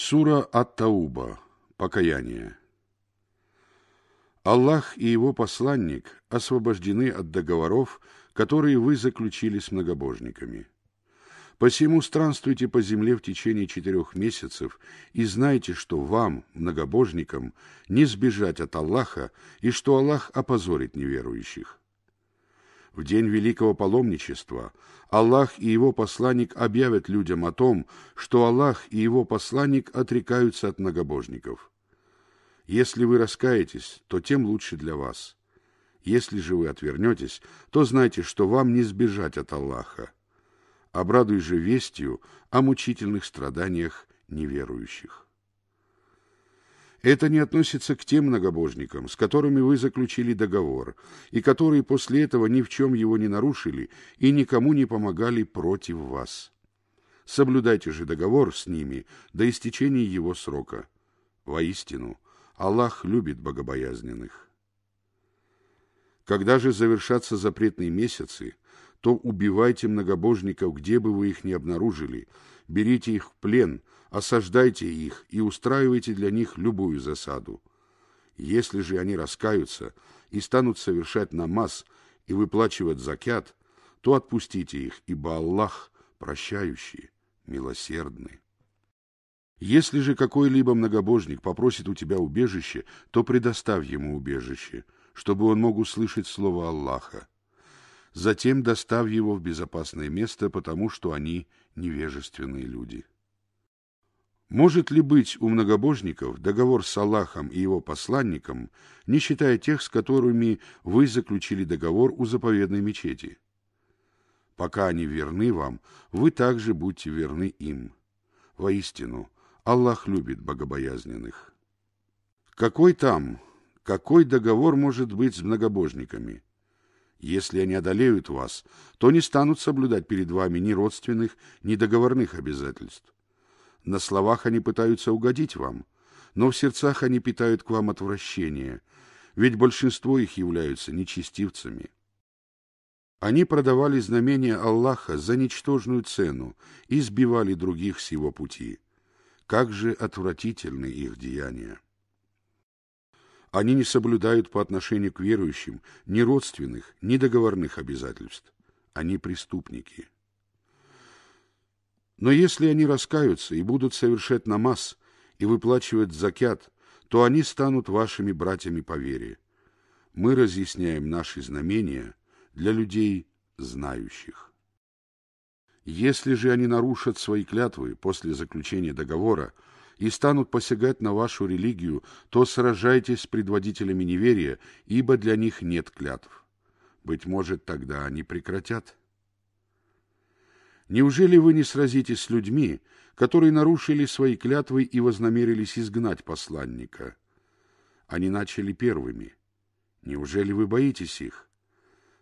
Сура Ат-Тауба. Покаяние. Аллах и его посланник освобождены от договоров, которые вы заключили с многобожниками. Посему странствуйте по земле в течение четырех месяцев и знайте, что вам, многобожникам, не сбежать от Аллаха и что Аллах опозорит неверующих. В день великого паломничества Аллах и его посланник объявят людям о том, что Аллах и его посланник отрекаются от многобожников. Если вы раскаетесь, то тем лучше для вас. Если же вы отвернетесь, то знайте, что вам не сбежать от Аллаха. Обрадуй же вестью о мучительных страданиях неверующих. Это не относится к тем многобожникам, с которыми вы заключили договор, и которые после этого ни в чем его не нарушили и никому не помогали против вас. Соблюдайте же договор с ними до истечения его срока. Воистину, Аллах любит богобоязненных. Когда же завершатся запретные месяцы, то убивайте многобожников, где бы вы их ни обнаружили, берите их в плен – осаждайте их и устраивайте для них любую засаду. Если же они раскаются и станут совершать намаз и выплачивать закят, то отпустите их, ибо Аллах прощающий, милосердный. Если же какой-либо многобожник попросит у тебя убежище, то предоставь ему убежище, чтобы он мог услышать слово Аллаха. Затем доставь его в безопасное место, потому что они невежественные люди. Может ли быть у многобожников договор с Аллахом и его посланником, не считая тех, с которыми вы заключили договор у заповедной мечети? Пока они верны вам, вы также будьте верны им. Воистину, Аллах любит богобоязненных. Какой там, какой договор может быть с многобожниками? Если они одолеют вас, то не станут соблюдать перед вами ни родственных, ни договорных обязательств. На словах они пытаются угодить вам, но в сердцах они питают к вам отвращение, ведь большинство их являются нечестивцами. Они продавали знамения Аллаха за ничтожную цену и сбивали других с его пути. Как же отвратительны их деяния! Они не соблюдают по отношению к верующим ни родственных, ни договорных обязательств. Они преступники. Но если они раскаются и будут совершать намаз и выплачивать закят, то они станут вашими братьями по вере. Мы разъясняем наши знамения для людей, знающих. Если же они нарушат свои клятвы после заключения договора и станут посягать на вашу религию, то сражайтесь с предводителями неверия, ибо для них нет клятв. Быть может, тогда они прекратят. Неужели вы не сразитесь с людьми, которые нарушили свои клятвы и вознамерились изгнать посланника? Они начали первыми. Неужели вы боитесь их?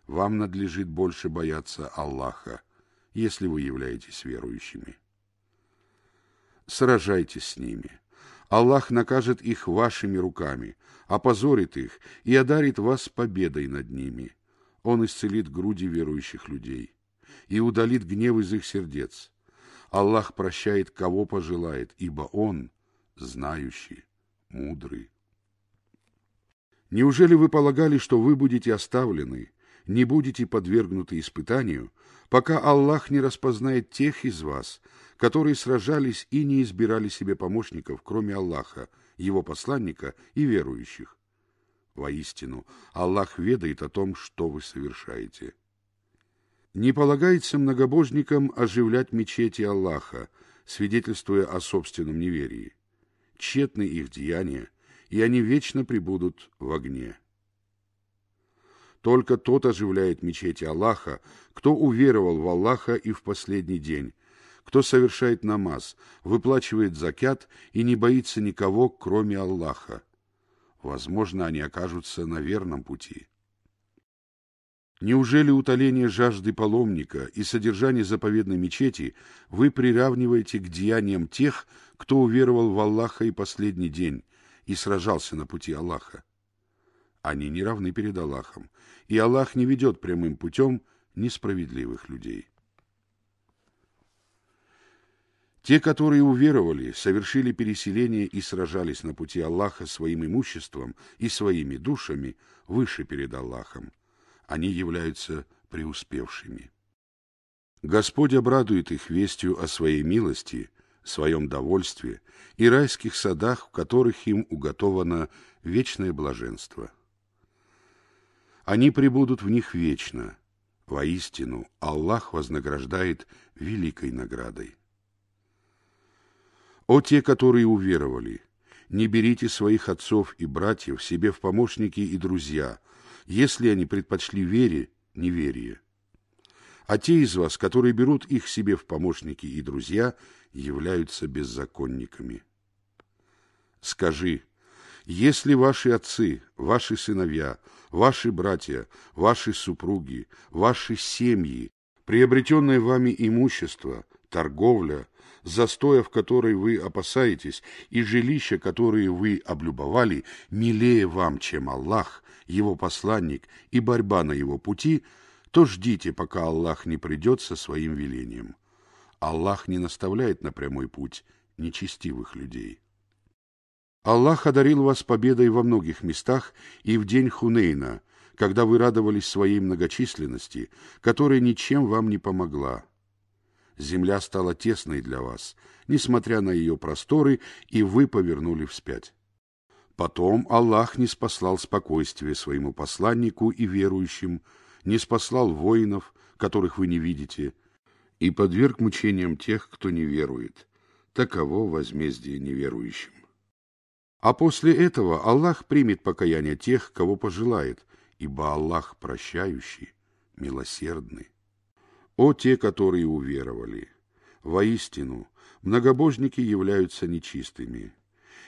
Вам надлежит больше бояться Аллаха, если вы являетесь верующими. Сражайтесь с ними. Аллах накажет их вашими руками, опозорит их и одарит вас победой над ними. Он исцелит груди верующих людей и удалит гнев из их сердец. Аллах прощает, кого пожелает, ибо Он – знающий, мудрый. Неужели вы полагали, что вы будете оставлены, не будете подвергнуты испытанию, пока Аллах не распознает тех из вас, которые сражались и не избирали себе помощников, кроме Аллаха, его посланника и верующих? Воистину, Аллах ведает о том, что вы совершаете. Не полагается многобожникам оживлять мечети Аллаха, свидетельствуя о собственном неверии. Тщетны их деяния, и они вечно пребудут в огне. Только тот оживляет мечети Аллаха, кто уверовал в Аллаха и в последний день, кто совершает намаз, выплачивает закят и не боится никого, кроме Аллаха. Возможно, они окажутся на верном пути. Неужели утоление жажды паломника и содержание заповедной мечети вы приравниваете к деяниям тех, кто уверовал в Аллаха и последний день и сражался на пути Аллаха? Они не равны перед Аллахом, и Аллах не ведет прямым путем несправедливых людей. Те, которые уверовали, совершили переселение и сражались на пути Аллаха своим имуществом и своими душами выше перед Аллахом – они являются преуспевшими. Господь обрадует их вестью о своей милости, своем довольстве и райских садах, в которых им уготовано вечное блаженство. Они пребудут в них вечно. Воистину, Аллах вознаграждает великой наградой. «О те, которые уверовали! Не берите своих отцов и братьев себе в помощники и друзья, если они предпочли вере неверие. А те из вас, которые берут их себе в помощники и друзья, являются беззаконниками. Скажи, если ваши отцы, ваши сыновья, ваши братья, ваши супруги, ваши семьи, приобретенное вами имущество, торговля, застоя в которой вы опасаетесь, и жилища, которые вы облюбовали, милее вам, чем Аллах, его посланник и борьба на его пути, то ждите, пока Аллах не придет со своим велением. Аллах не наставляет на прямой путь нечестивых людей. Аллах одарил вас победой во многих местах и в день Хунейна, когда вы радовались своей многочисленности, которая ничем вам не помогла. Земля стала тесной для вас, несмотря на ее просторы, и вы повернули вспять. Потом Аллах не спаслал спокойствие своему посланнику и верующим, не спаслал воинов, которых вы не видите, и подверг мучениям тех, кто не верует. Таково возмездие неверующим. А после этого Аллах примет покаяние тех, кого пожелает, ибо Аллах прощающий, милосердный. О те, которые уверовали! Воистину, многобожники являются нечистыми,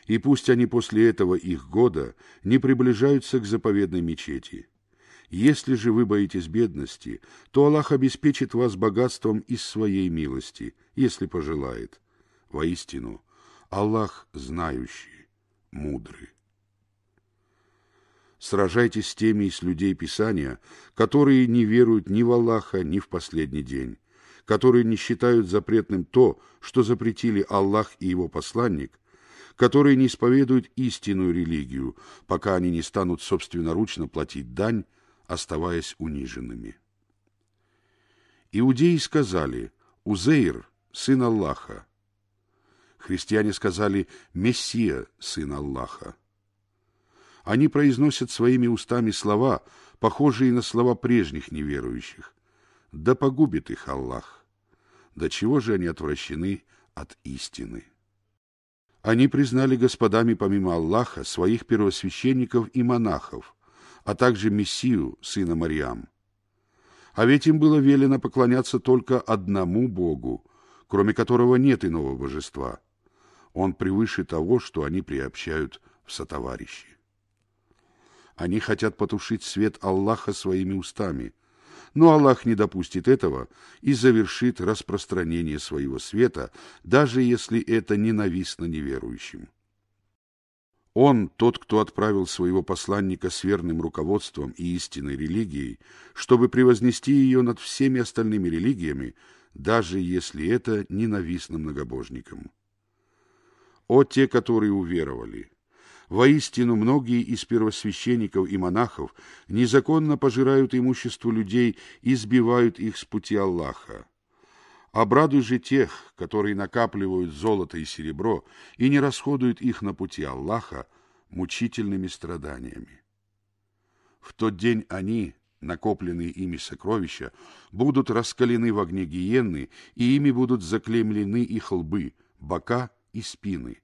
и пусть они после этого их года не приближаются к заповедной мечети. Если же вы боитесь бедности, то Аллах обеспечит вас богатством из своей милости, если пожелает. Воистину, Аллах знающий, мудрый. Сражайтесь с теми из людей Писания, которые не веруют ни в Аллаха, ни в последний день, которые не считают запретным то, что запретили Аллах и его посланник, которые не исповедуют истинную религию, пока они не станут собственноручно платить дань, оставаясь униженными. Иудеи сказали «Узейр, сын Аллаха». Христиане сказали «Мессия, сын Аллаха». Они произносят своими устами слова, похожие на слова прежних неверующих. Да погубит их Аллах. До чего же они отвращены от истины? Они признали господами помимо Аллаха своих первосвященников и монахов, а также Мессию, сына Мариам. А ведь им было велено поклоняться только одному Богу, кроме которого нет иного божества. Он превыше того, что они приобщают в сотоварищи. Они хотят потушить свет Аллаха своими устами – но Аллах не допустит этого и завершит распространение своего света, даже если это ненавистно неверующим. Он, тот, кто отправил своего посланника с верным руководством и истинной религией, чтобы превознести ее над всеми остальными религиями, даже если это ненавистно многобожникам. О те, которые уверовали! Воистину, многие из первосвященников и монахов незаконно пожирают имущество людей и сбивают их с пути Аллаха. Обрадуй же тех, которые накапливают золото и серебро и не расходуют их на пути Аллаха мучительными страданиями. В тот день они, накопленные ими сокровища, будут раскалены в огне гиенны, и ими будут заклемлены их лбы, бока и спины.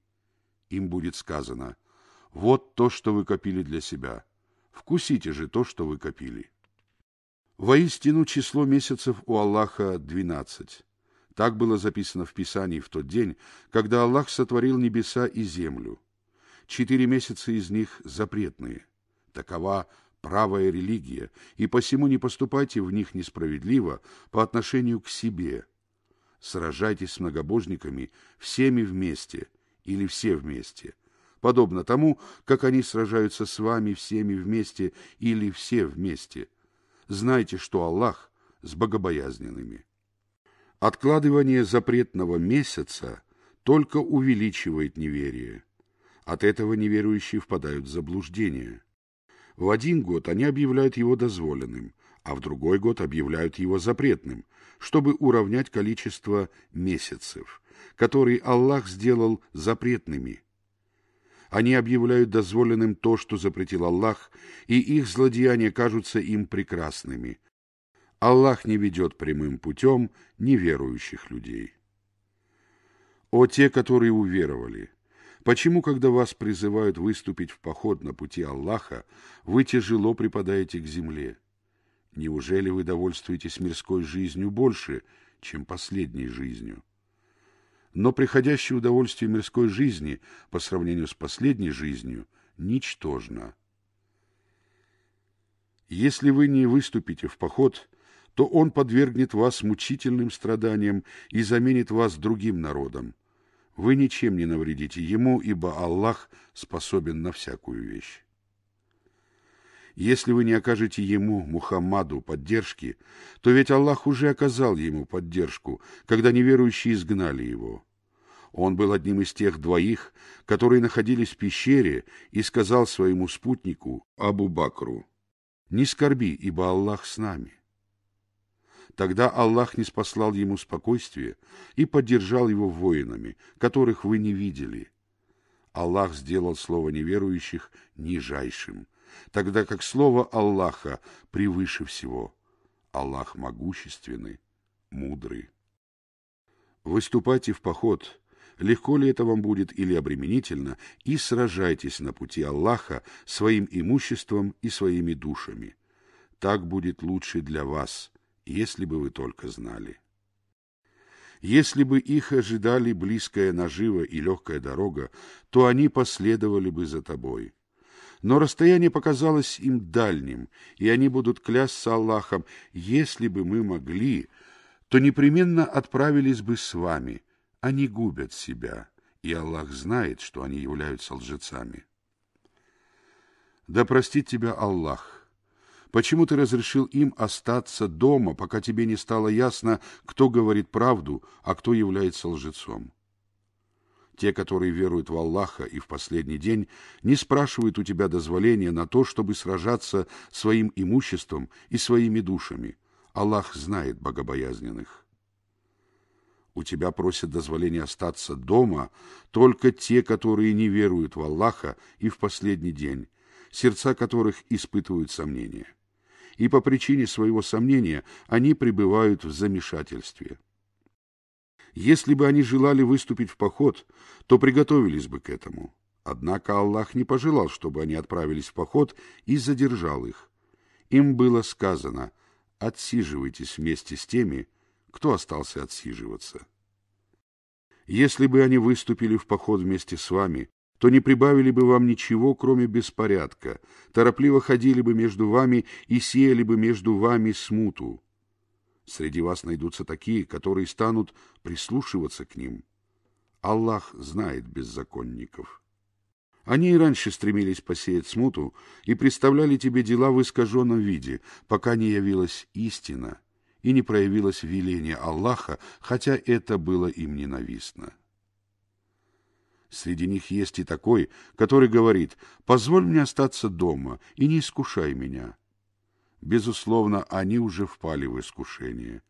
Им будет сказано вот то, что вы копили для себя. Вкусите же то, что вы копили. Воистину число месяцев у Аллаха двенадцать. Так было записано в Писании в тот день, когда Аллах сотворил небеса и землю. Четыре месяца из них запретные. Такова правая религия, и посему не поступайте в них несправедливо по отношению к себе. Сражайтесь с многобожниками всеми вместе или все вместе – подобно тому, как они сражаются с вами всеми вместе или все вместе. Знайте, что Аллах с богобоязненными. Откладывание запретного месяца только увеличивает неверие. От этого неверующие впадают в заблуждение. В один год они объявляют его дозволенным, а в другой год объявляют его запретным, чтобы уравнять количество месяцев, которые Аллах сделал запретными – они объявляют дозволенным то, что запретил Аллах, и их злодеяния кажутся им прекрасными. Аллах не ведет прямым путем неверующих людей. О те, которые уверовали! Почему, когда вас призывают выступить в поход на пути Аллаха, вы тяжело припадаете к земле? Неужели вы довольствуетесь мирской жизнью больше, чем последней жизнью? Но приходящее удовольствие мирской жизни по сравнению с последней жизнью ничтожно. Если вы не выступите в поход, то он подвергнет вас мучительным страданиям и заменит вас другим народом. Вы ничем не навредите ему, ибо Аллах способен на всякую вещь. Если вы не окажете ему, Мухаммаду, поддержки, то ведь Аллах уже оказал ему поддержку, когда неверующие изгнали его. Он был одним из тех двоих, которые находились в пещере и сказал своему спутнику, Абу Бакру, «Не скорби, ибо Аллах с нами». Тогда Аллах не спаслал ему спокойствие и поддержал его воинами, которых вы не видели. Аллах сделал слово неверующих нижайшим, тогда как слово Аллаха превыше всего. Аллах могущественный, мудрый. Выступайте в поход, легко ли это вам будет или обременительно, и сражайтесь на пути Аллаха своим имуществом и своими душами. Так будет лучше для вас, если бы вы только знали. Если бы их ожидали близкая нажива и легкая дорога, то они последовали бы за тобой. Но расстояние показалось им дальним, и они будут клясться Аллахом, если бы мы могли, то непременно отправились бы с вами. Они губят себя, и Аллах знает, что они являются лжецами. Да простит тебя Аллах. Почему ты разрешил им остаться дома, пока тебе не стало ясно, кто говорит правду, а кто является лжецом? Те, которые веруют в Аллаха и в последний день, не спрашивают у тебя дозволения на то, чтобы сражаться своим имуществом и своими душами. Аллах знает богобоязненных. У тебя просят дозволения остаться дома только те, которые не веруют в Аллаха и в последний день, сердца которых испытывают сомнения. И по причине своего сомнения они пребывают в замешательстве. Если бы они желали выступить в поход, то приготовились бы к этому. Однако Аллах не пожелал, чтобы они отправились в поход и задержал их. Им было сказано «отсиживайтесь вместе с теми, кто остался отсиживаться». Если бы они выступили в поход вместе с вами, то не прибавили бы вам ничего, кроме беспорядка, торопливо ходили бы между вами и сеяли бы между вами смуту. Среди вас найдутся такие, которые станут прислушиваться к ним. Аллах знает беззаконников. Они и раньше стремились посеять смуту и представляли тебе дела в искаженном виде, пока не явилась истина и не проявилось веление Аллаха, хотя это было им ненавистно. Среди них есть и такой, который говорит «Позволь мне остаться дома и не искушай меня». Безусловно, они уже впали в искушение.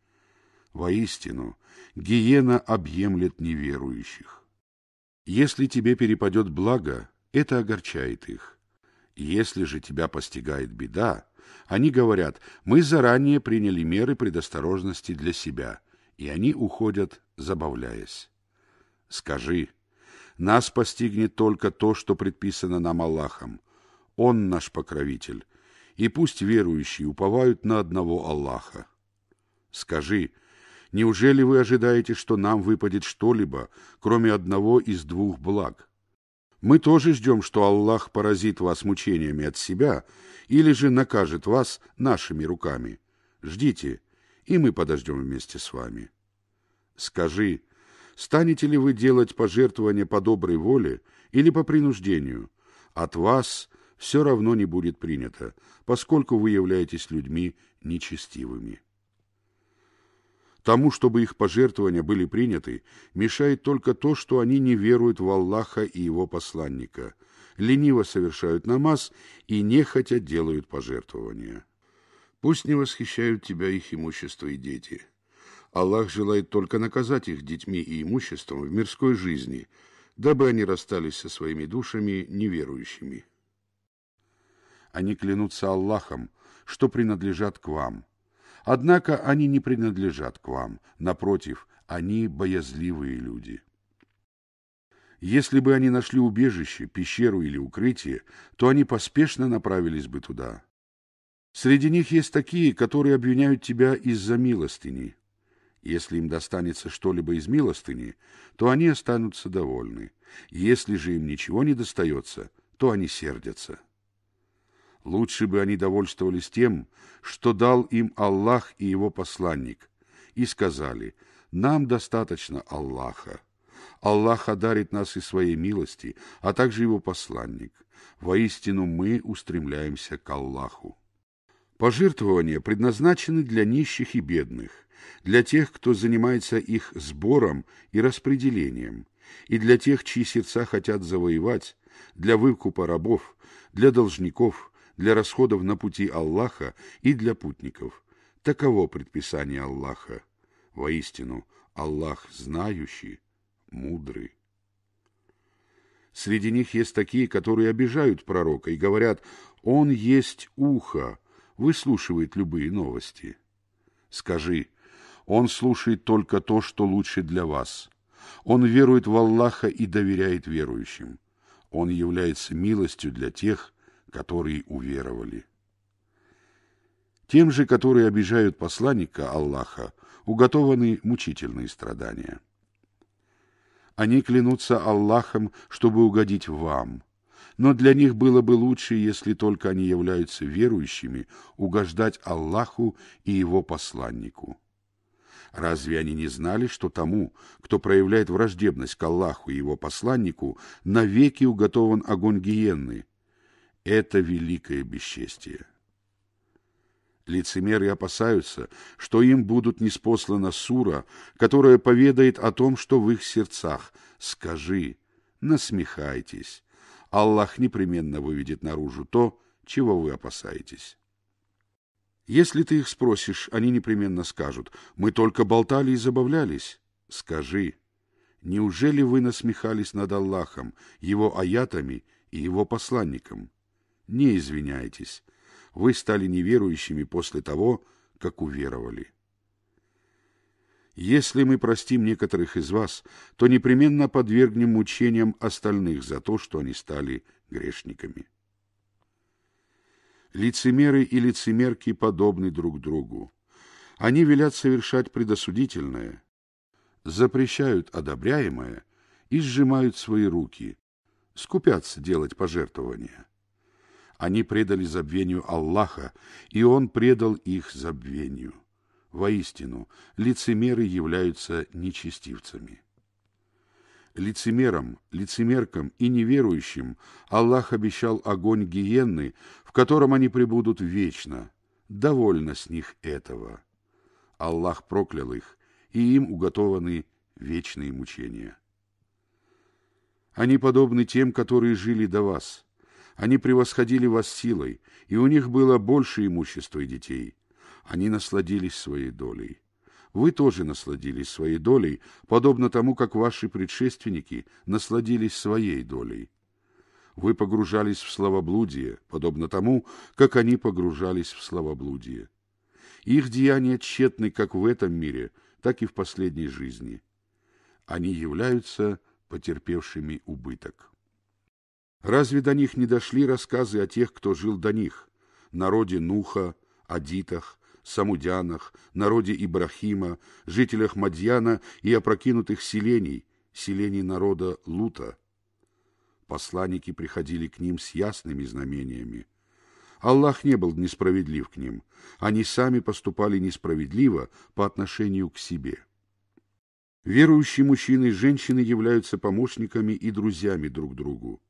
Воистину, гиена объемлет неверующих. Если тебе перепадет благо, это огорчает их. Если же тебя постигает беда, они говорят, мы заранее приняли меры предосторожности для себя, и они уходят, забавляясь. Скажи, нас постигнет только то, что предписано нам Аллахом. Он наш покровитель, и пусть верующие уповают на одного Аллаха. Скажи, неужели вы ожидаете, что нам выпадет что-либо, кроме одного из двух благ? Мы тоже ждем, что Аллах поразит вас мучениями от себя или же накажет вас нашими руками. Ждите, и мы подождем вместе с вами. Скажи, станете ли вы делать пожертвования по доброй воле или по принуждению? От вас – все равно не будет принято, поскольку вы являетесь людьми нечестивыми. Тому, чтобы их пожертвования были приняты, мешает только то, что они не веруют в Аллаха и его посланника, лениво совершают намаз и нехотя делают пожертвования. Пусть не восхищают тебя их имущество и дети. Аллах желает только наказать их детьми и имуществом в мирской жизни, дабы они расстались со своими душами неверующими. Они клянутся Аллахом, что принадлежат к вам. Однако они не принадлежат к вам. Напротив, они боязливые люди. Если бы они нашли убежище, пещеру или укрытие, то они поспешно направились бы туда. Среди них есть такие, которые обвиняют тебя из-за милостыни. Если им достанется что-либо из милостыни, то они останутся довольны. Если же им ничего не достается, то они сердятся. Лучше бы они довольствовались тем, что дал им Аллах и его посланник, и сказали, нам достаточно Аллаха. Аллах одарит нас и своей милости, а также его посланник. Воистину мы устремляемся к Аллаху. Пожертвования предназначены для нищих и бедных, для тех, кто занимается их сбором и распределением, и для тех, чьи сердца хотят завоевать, для выкупа рабов, для должников – для расходов на пути Аллаха и для путников. Таково предписание Аллаха. Воистину, Аллах знающий, мудрый. Среди них есть такие, которые обижают пророка и говорят, «Он есть ухо, выслушивает любые новости». Скажи, «Он слушает только то, что лучше для вас. Он верует в Аллаха и доверяет верующим. Он является милостью для тех, которые уверовали. Тем же, которые обижают посланника Аллаха, уготованы мучительные страдания. Они клянутся Аллахом, чтобы угодить вам, но для них было бы лучше, если только они являются верующими, угождать Аллаху и его посланнику. Разве они не знали, что тому, кто проявляет враждебность к Аллаху и его посланнику, навеки уготован огонь гиенны, это великое бесчестие. Лицемеры опасаются, что им будут неспослана сура, которая поведает о том, что в их сердцах. Скажи, насмехайтесь. Аллах непременно выведет наружу то, чего вы опасаетесь. Если ты их спросишь, они непременно скажут, «Мы только болтали и забавлялись». Скажи, неужели вы насмехались над Аллахом, его аятами и его посланником? не извиняйтесь. Вы стали неверующими после того, как уверовали. Если мы простим некоторых из вас, то непременно подвергнем мучениям остальных за то, что они стали грешниками. Лицемеры и лицемерки подобны друг другу. Они велят совершать предосудительное, запрещают одобряемое и сжимают свои руки, скупятся делать пожертвования. Они предали забвению Аллаха, и Он предал их забвению. Воистину, лицемеры являются нечестивцами. Лицемерам, лицемеркам и неверующим Аллах обещал огонь гиенны, в котором они пребудут вечно. Довольно с них этого. Аллах проклял их, и им уготованы вечные мучения. Они подобны тем, которые жили до вас – они превосходили вас силой, и у них было больше имущества и детей. Они насладились своей долей. Вы тоже насладились своей долей, подобно тому, как ваши предшественники насладились своей долей. Вы погружались в словоблудие, подобно тому, как они погружались в словоблудие. Их деяния тщетны как в этом мире, так и в последней жизни. Они являются потерпевшими убыток. Разве до них не дошли рассказы о тех, кто жил до них, народе Нуха, Адитах, Самудянах, народе Ибрахима, жителях Мадьяна и опрокинутых селений, селений народа Лута? Посланники приходили к ним с ясными знамениями. Аллах не был несправедлив к ним, они сами поступали несправедливо по отношению к себе. Верующие мужчины и женщины являются помощниками и друзьями друг другу.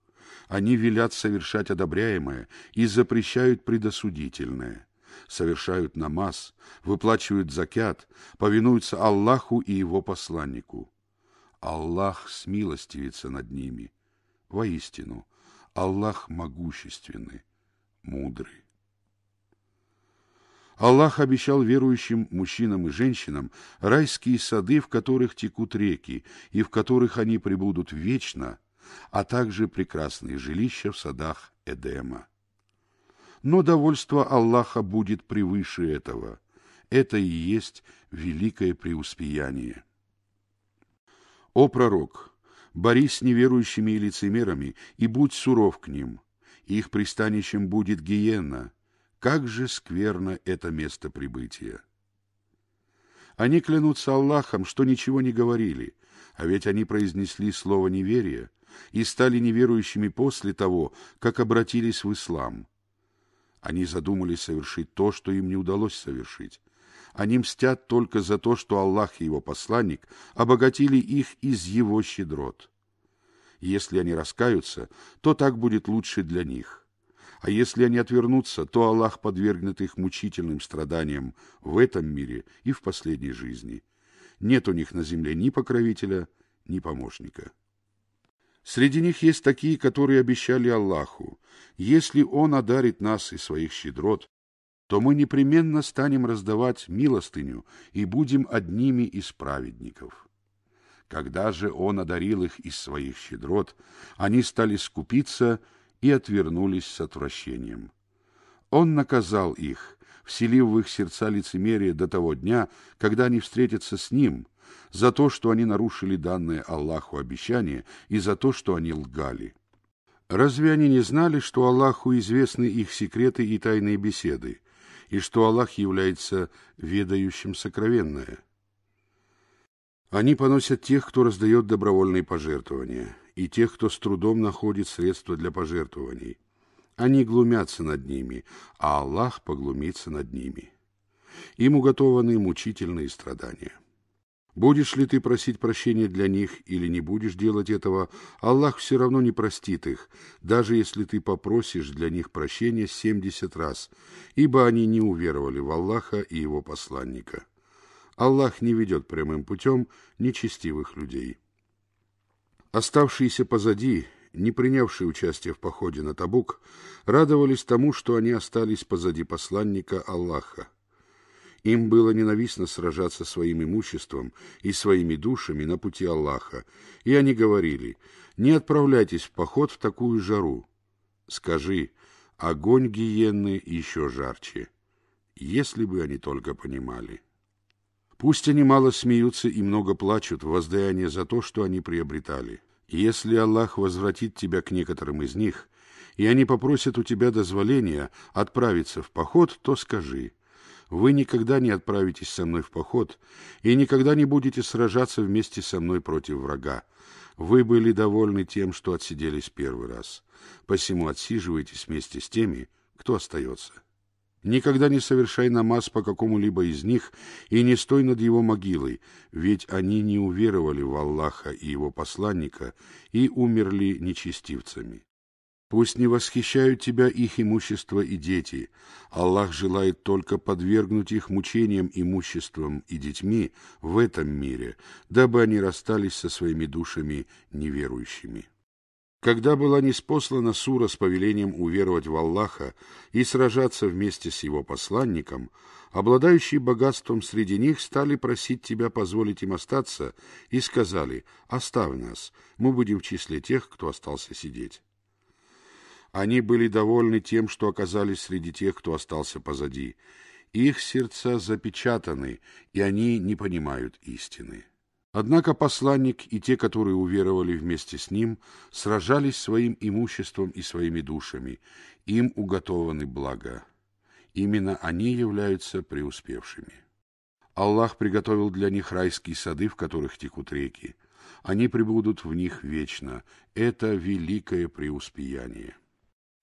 Они велят совершать одобряемое и запрещают предосудительное. Совершают намаз, выплачивают закят, повинуются Аллаху и его посланнику. Аллах смилостивится над ними. Воистину, Аллах могущественный, мудрый. Аллах обещал верующим мужчинам и женщинам райские сады, в которых текут реки, и в которых они пребудут вечно – а также прекрасные жилища в садах Эдема. Но довольство Аллаха будет превыше этого. Это и есть великое преуспеяние. О пророк! Борись с неверующими и лицемерами, и будь суров к ним. Их пристанищем будет гиена. Как же скверно это место прибытия! Они клянутся Аллахом, что ничего не говорили, а ведь они произнесли слово неверия, и стали неверующими после того, как обратились в ислам. Они задумались совершить то, что им не удалось совершить. Они мстят только за то, что Аллах и его посланник обогатили их из его щедрот. Если они раскаются, то так будет лучше для них. А если они отвернутся, то Аллах подвергнет их мучительным страданиям в этом мире и в последней жизни. Нет у них на земле ни покровителя, ни помощника. Среди них есть такие, которые обещали Аллаху, если Он одарит нас из своих щедрот, то мы непременно станем раздавать милостыню и будем одними из праведников. Когда же Он одарил их из своих щедрот, они стали скупиться и отвернулись с отвращением. Он наказал их, вселив в их сердца лицемерие до того дня, когда они встретятся с Ним — за то, что они нарушили данное Аллаху обещание и за то, что они лгали. Разве они не знали, что Аллаху известны их секреты и тайные беседы, и что Аллах является ведающим сокровенное? Они поносят тех, кто раздает добровольные пожертвования, и тех, кто с трудом находит средства для пожертвований. Они глумятся над ними, а Аллах поглумится над ними. Им уготованы мучительные страдания. Будешь ли ты просить прощения для них или не будешь делать этого, Аллах все равно не простит их, даже если ты попросишь для них прощения семьдесят раз, ибо они не уверовали в Аллаха и его посланника. Аллах не ведет прямым путем нечестивых людей. Оставшиеся позади, не принявшие участие в походе на Табук, радовались тому, что они остались позади посланника Аллаха – им было ненавистно сражаться своим имуществом и своими душами на пути Аллаха, и они говорили, «Не отправляйтесь в поход в такую жару». Скажи, огонь гиенны еще жарче, если бы они только понимали. Пусть они мало смеются и много плачут в воздаяние за то, что они приобретали. Если Аллах возвратит тебя к некоторым из них, и они попросят у тебя дозволения отправиться в поход, то скажи, вы никогда не отправитесь со мной в поход и никогда не будете сражаться вместе со мной против врага. Вы были довольны тем, что отсиделись первый раз. Посему отсиживайтесь вместе с теми, кто остается. Никогда не совершай намаз по какому-либо из них и не стой над его могилой, ведь они не уверовали в Аллаха и его посланника и умерли нечестивцами. Пусть не восхищают тебя их имущество и дети. Аллах желает только подвергнуть их мучениям имуществом и детьми в этом мире, дабы они расстались со своими душами неверующими. Когда была неспослана сура с повелением уверовать в Аллаха и сражаться вместе с его посланником, обладающие богатством среди них стали просить тебя позволить им остаться и сказали «Оставь нас, мы будем в числе тех, кто остался сидеть». Они были довольны тем, что оказались среди тех, кто остался позади. Их сердца запечатаны, и они не понимают истины. Однако посланник и те, которые уверовали вместе с ним, сражались своим имуществом и своими душами. Им уготованы блага. Именно они являются преуспевшими. Аллах приготовил для них райские сады, в которых текут реки. Они пребудут в них вечно. Это великое преуспеяние.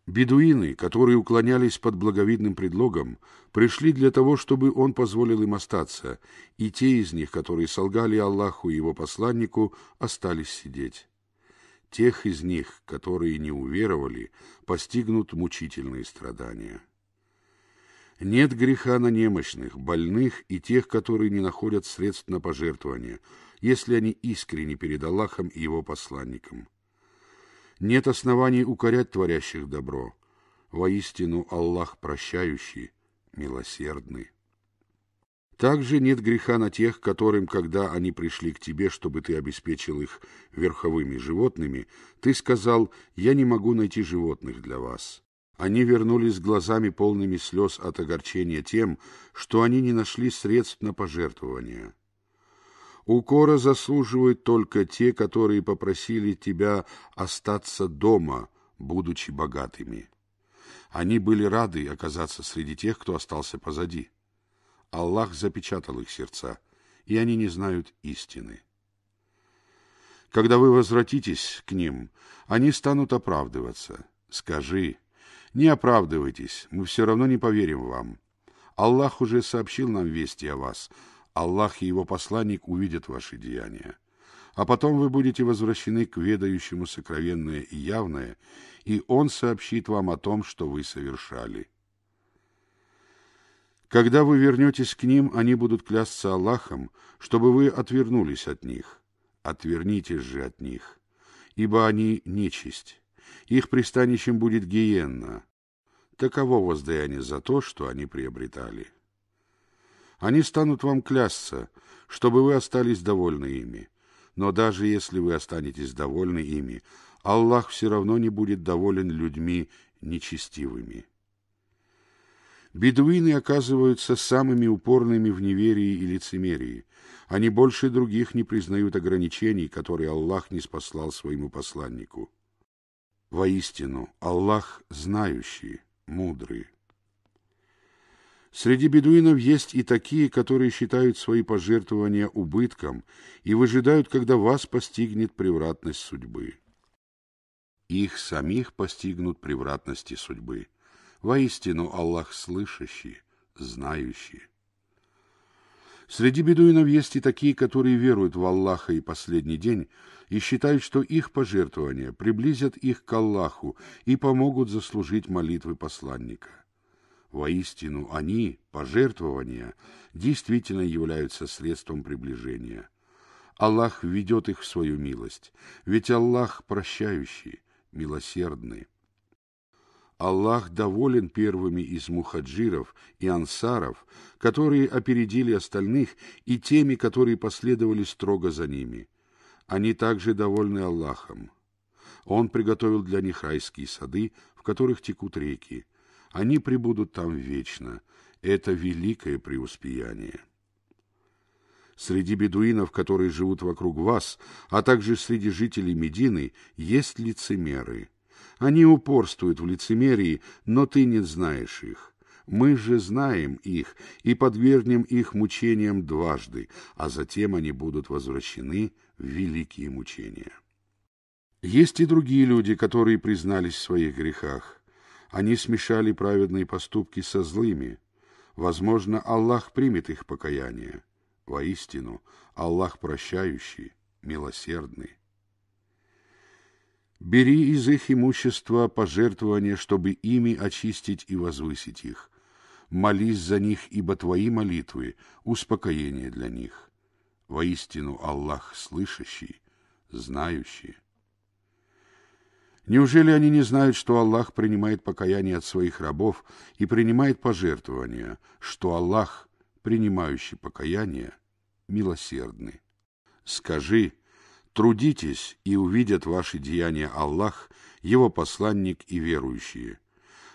Бедуины, которые уклонялись под благовидным предлогом, пришли для того, чтобы он позволил им остаться, и те из них, которые солгали Аллаху и его посланнику, остались сидеть. Тех из них, которые не уверовали, постигнут мучительные страдания. Нет греха на немощных, больных и тех, которые не находят средств на пожертвование, если они искренне перед Аллахом и его посланником. Нет оснований укорять творящих добро. Воистину Аллах прощающий, милосердный. Также нет греха на тех, которым, когда они пришли к тебе, чтобы ты обеспечил их верховыми животными, ты сказал «Я не могу найти животных для вас». Они вернулись глазами полными слез от огорчения тем, что они не нашли средств на пожертвования. Укора заслуживают только те, которые попросили тебя остаться дома, будучи богатыми. Они были рады оказаться среди тех, кто остался позади. Аллах запечатал их сердца, и они не знают истины. Когда вы возвратитесь к ним, они станут оправдываться. Скажи, не оправдывайтесь, мы все равно не поверим вам. Аллах уже сообщил нам вести о вас, Аллах и его посланник увидят ваши деяния. А потом вы будете возвращены к ведающему сокровенное и явное, и он сообщит вам о том, что вы совершали. Когда вы вернетесь к ним, они будут клясться Аллахом, чтобы вы отвернулись от них. Отвернитесь же от них, ибо они нечисть. Их пристанищем будет гиенна. Таково воздаяние за то, что они приобретали. Они станут вам клясться, чтобы вы остались довольны ими. Но даже если вы останетесь довольны ими, Аллах все равно не будет доволен людьми нечестивыми. Бедуины оказываются самыми упорными в неверии и лицемерии. Они больше других не признают ограничений, которые Аллах не спаслал своему посланнику. Воистину, Аллах знающий, мудрый. Среди бедуинов есть и такие, которые считают свои пожертвования убытком и выжидают, когда вас постигнет превратность судьбы. Их самих постигнут превратности судьбы. Воистину Аллах слышащий, знающий. Среди бедуинов есть и такие, которые веруют в Аллаха и последний день и считают, что их пожертвования приблизят их к Аллаху и помогут заслужить молитвы посланника. Воистину, они, пожертвования, действительно являются средством приближения. Аллах ведет их в свою милость, ведь Аллах прощающий, милосердный. Аллах доволен первыми из мухаджиров и ансаров, которые опередили остальных, и теми, которые последовали строго за ними. Они также довольны Аллахом. Он приготовил для них райские сады, в которых текут реки, они пребудут там вечно. Это великое преуспеяние. Среди бедуинов, которые живут вокруг вас, а также среди жителей Медины, есть лицемеры. Они упорствуют в лицемерии, но ты не знаешь их. Мы же знаем их и подвергнем их мучениям дважды, а затем они будут возвращены в великие мучения. Есть и другие люди, которые признались в своих грехах. Они смешали праведные поступки со злыми. Возможно, Аллах примет их покаяние. Воистину, Аллах прощающий, милосердный. Бери из их имущества пожертвования, чтобы ими очистить и возвысить их. Молись за них, ибо твои молитвы — успокоение для них. Воистину Аллах слышащий, знающий. Неужели они не знают, что Аллах принимает покаяние от своих рабов и принимает пожертвования, что Аллах, принимающий покаяние, милосердный? Скажи, трудитесь, и увидят ваши деяния Аллах, его посланник и верующие.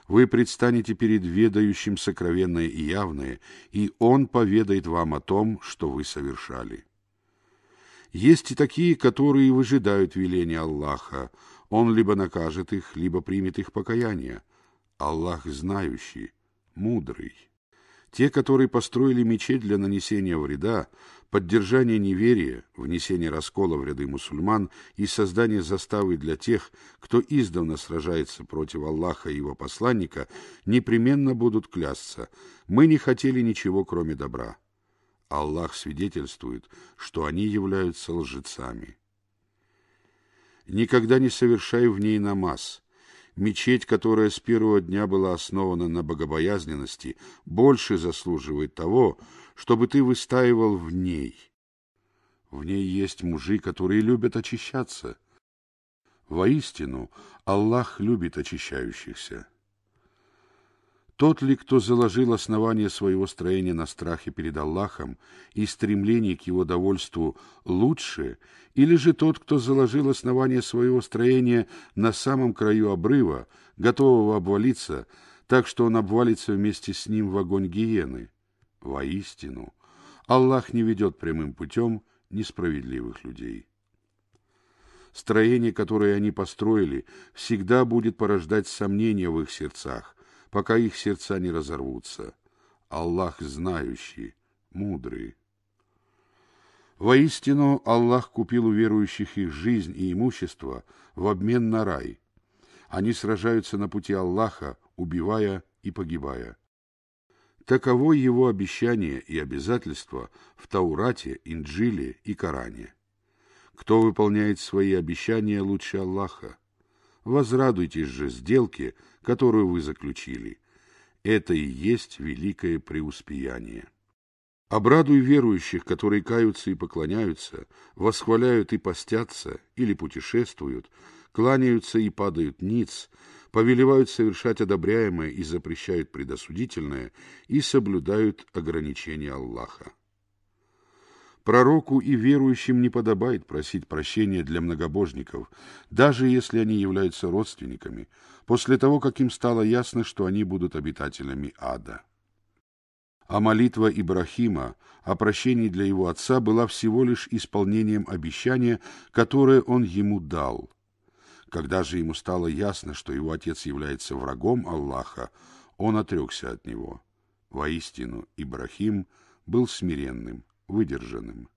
Вы предстанете перед ведающим сокровенное и явное, и он поведает вам о том, что вы совершали. Есть и такие, которые выжидают веления Аллаха, он либо накажет их, либо примет их покаяние. Аллах знающий, мудрый. Те, которые построили мечеть для нанесения вреда, поддержания неверия, внесения раскола в ряды мусульман и создания заставы для тех, кто издавна сражается против Аллаха и его посланника, непременно будут клясться. Мы не хотели ничего, кроме добра. Аллах свидетельствует, что они являются лжецами никогда не совершай в ней намаз. Мечеть, которая с первого дня была основана на богобоязненности, больше заслуживает того, чтобы ты выстаивал в ней. В ней есть мужи, которые любят очищаться. Воистину, Аллах любит очищающихся. Тот ли, кто заложил основание своего строения на страхе перед Аллахом и стремлении к его довольству лучше, или же тот, кто заложил основание своего строения на самом краю обрыва, готового обвалиться, так что он обвалится вместе с ним в огонь гиены? Воистину, Аллах не ведет прямым путем несправедливых людей. Строение, которое они построили, всегда будет порождать сомнения в их сердцах, пока их сердца не разорвутся. Аллах знающий, мудрый. Воистину, Аллах купил у верующих их жизнь и имущество в обмен на рай. Они сражаются на пути Аллаха, убивая и погибая. Таково его обещание и обязательство в Таурате, Инджиле и Коране. Кто выполняет свои обещания лучше Аллаха? Возрадуйтесь же сделке, которую вы заключили. Это и есть великое преуспеяние. Обрадуй верующих, которые каются и поклоняются, восхваляют и постятся, или путешествуют, кланяются и падают ниц, повелевают совершать одобряемое и запрещают предосудительное, и соблюдают ограничения Аллаха. Пророку и верующим не подобает просить прощения для многобожников, даже если они являются родственниками, после того, как им стало ясно, что они будут обитателями ада. А молитва Ибрахима о прощении для его отца была всего лишь исполнением обещания, которое он ему дал. Когда же ему стало ясно, что его отец является врагом Аллаха, он отрекся от него. Воистину, Ибрахим был смиренным выдержанным.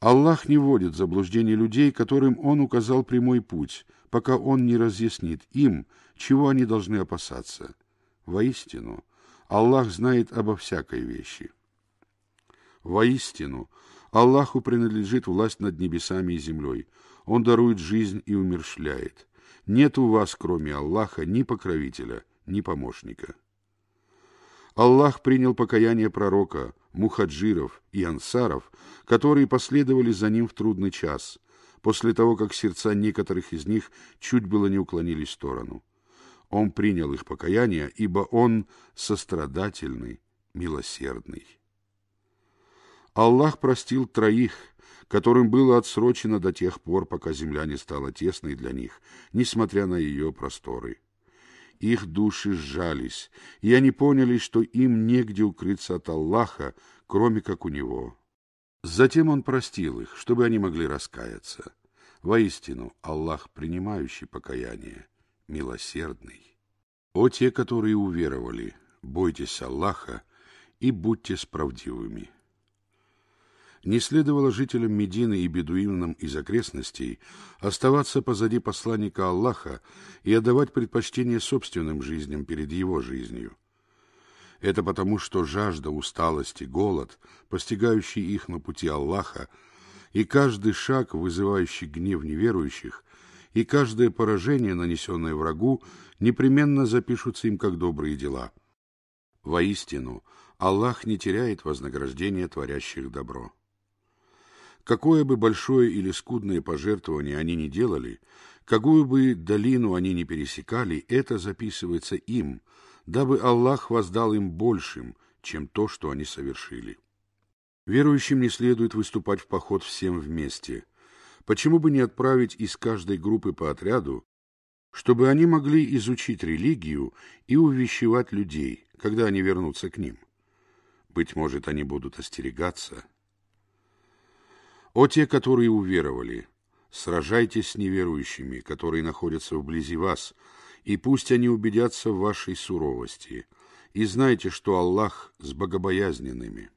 Аллах не вводит в заблуждение людей, которым Он указал прямой путь, пока Он не разъяснит им, чего они должны опасаться. Воистину, Аллах знает обо всякой вещи. Воистину, Аллаху принадлежит власть над небесами и землей. Он дарует жизнь и умершляет. Нет у вас, кроме Аллаха, ни покровителя, ни помощника. Аллах принял покаяние пророка, Мухаджиров и Ансаров, которые последовали за ним в трудный час, после того, как сердца некоторых из них чуть было не уклонились в сторону. Он принял их покаяние, ибо он сострадательный, милосердный. Аллах простил троих, которым было отсрочено до тех пор, пока земля не стала тесной для них, несмотря на ее просторы их души сжались, и они поняли, что им негде укрыться от Аллаха, кроме как у Него. Затем Он простил их, чтобы они могли раскаяться. Воистину, Аллах, принимающий покаяние, милосердный. О те, которые уверовали, бойтесь Аллаха и будьте справдивыми не следовало жителям Медины и бедуинам из окрестностей оставаться позади посланника Аллаха и отдавать предпочтение собственным жизням перед его жизнью. Это потому, что жажда, усталость и голод, постигающие их на пути Аллаха, и каждый шаг, вызывающий гнев неверующих, и каждое поражение, нанесенное врагу, непременно запишутся им как добрые дела. Воистину, Аллах не теряет вознаграждение творящих добро. Какое бы большое или скудное пожертвование они ни делали, какую бы долину они ни пересекали, это записывается им, дабы Аллах воздал им большим, чем то, что они совершили. Верующим не следует выступать в поход всем вместе. Почему бы не отправить из каждой группы по отряду, чтобы они могли изучить религию и увещевать людей, когда они вернутся к ним? Быть может, они будут остерегаться – о те, которые уверовали, сражайтесь с неверующими, которые находятся вблизи вас, и пусть они убедятся в вашей суровости, и знайте, что Аллах с богобоязненными.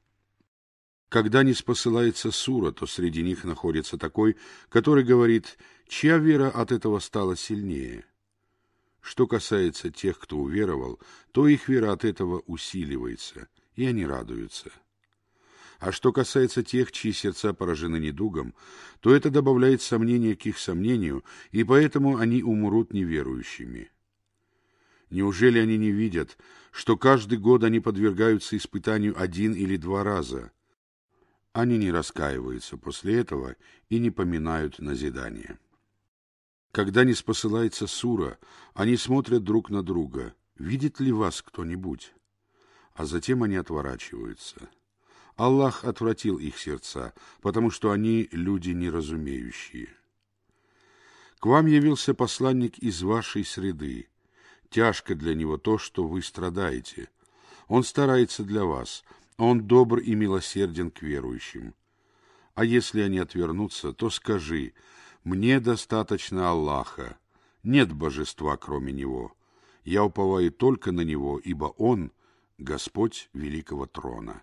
Когда не спосылается сура, то среди них находится такой, который говорит, чья вера от этого стала сильнее. Что касается тех, кто уверовал, то их вера от этого усиливается, и они радуются. А что касается тех, чьи сердца поражены недугом, то это добавляет сомнения к их сомнению, и поэтому они умрут неверующими. Неужели они не видят, что каждый год они подвергаются испытанию один или два раза? Они не раскаиваются после этого и не поминают назидание. Когда не спосылается сура, они смотрят друг на друга. Видит ли вас кто-нибудь? А затем они отворачиваются. Аллах отвратил их сердца, потому что они люди неразумеющие. К вам явился посланник из вашей среды. Тяжко для него то, что вы страдаете. Он старается для вас, он добр и милосерден к верующим. А если они отвернутся, то скажи, «Мне достаточно Аллаха, нет божества, кроме Него. Я уповаю только на Него, ибо Он — Господь Великого Трона».